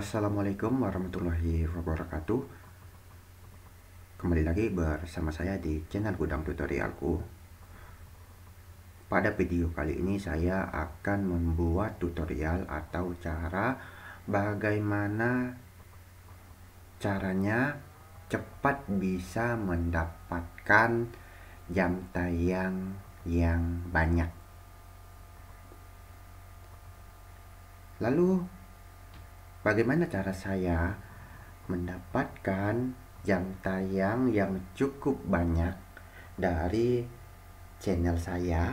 Assalamualaikum warahmatullahi wabarakatuh Kembali lagi bersama saya di channel gudang tutorialku Pada video kali ini saya akan membuat tutorial atau cara Bagaimana caranya cepat bisa mendapatkan jam tayang yang banyak Lalu bagaimana cara saya mendapatkan jam tayang yang cukup banyak dari channel saya.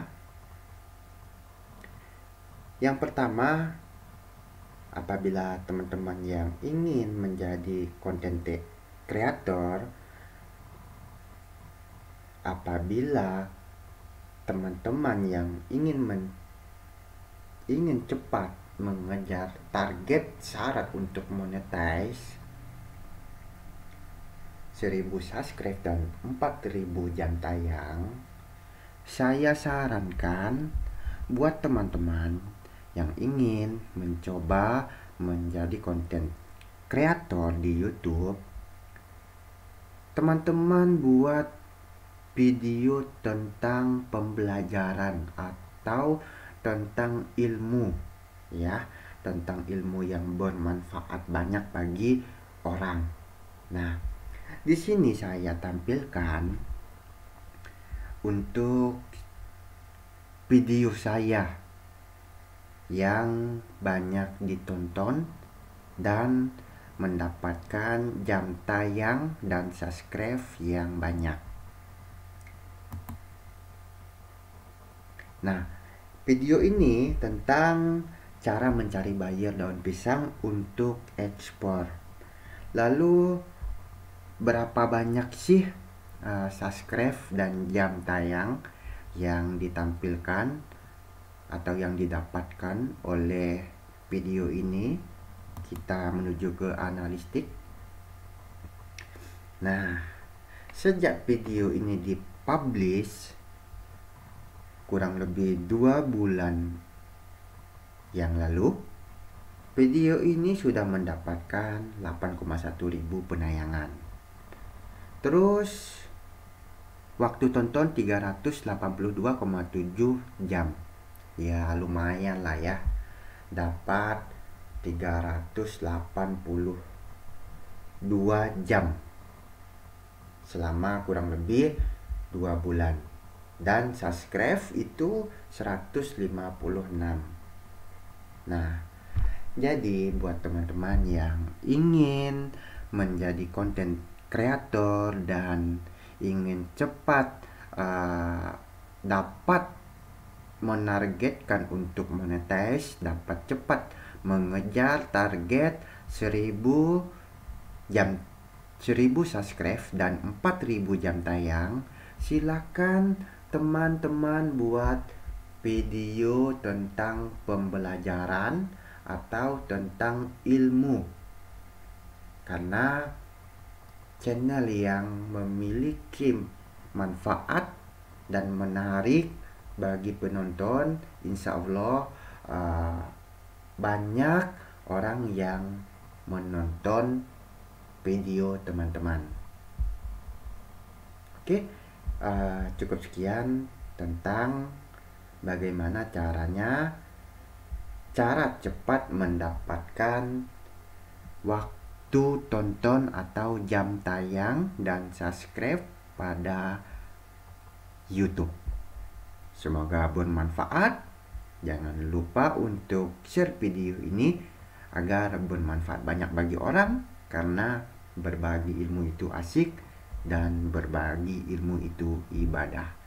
Yang pertama, apabila teman-teman yang ingin menjadi konten creator, apabila teman-teman yang ingin men ingin cepat mengejar target syarat untuk monetize 1000 subscribe dan 4000 jam tayang saya sarankan buat teman-teman yang ingin mencoba menjadi konten kreator di YouTube teman-teman buat video tentang pembelajaran atau tentang ilmu ya tentang ilmu yang bermanfaat banyak bagi orang. Nah, di sini saya tampilkan untuk video saya yang banyak ditonton dan mendapatkan jam tayang dan subscribe yang banyak. Nah, video ini tentang cara mencari buyer daun pisang untuk ekspor. Lalu berapa banyak sih uh, subscribe dan jam tayang yang ditampilkan atau yang didapatkan oleh video ini? Kita menuju ke analistik. Nah, sejak video ini dipublish kurang lebih dua bulan yang lalu, video ini sudah mendapatkan 8,1 ribu penayangan. Terus, waktu tonton 382,7 jam. Ya, lumayan lah ya. Dapat 382 jam selama kurang lebih 2 bulan dan subscribe itu 156 Nah, jadi buat teman-teman yang ingin menjadi konten kreator dan ingin cepat uh, dapat menargetkan untuk monetize, dapat cepat mengejar target 1000 jam 1000 subscribe dan 4000 jam tayang, silakan teman-teman buat video tentang pembelajaran atau tentang ilmu karena channel yang memiliki manfaat dan menarik bagi penonton insya Allah uh, banyak orang yang menonton video teman-teman oke okay, uh, eh, cukup sekian tentang Bagaimana caranya? Cara cepat mendapatkan waktu tonton atau jam tayang dan subscribe pada YouTube. Semoga bermanfaat. Jangan lupa untuk share video ini agar bermanfaat banyak bagi orang karena berbagi ilmu itu asik dan berbagi ilmu itu ibadah.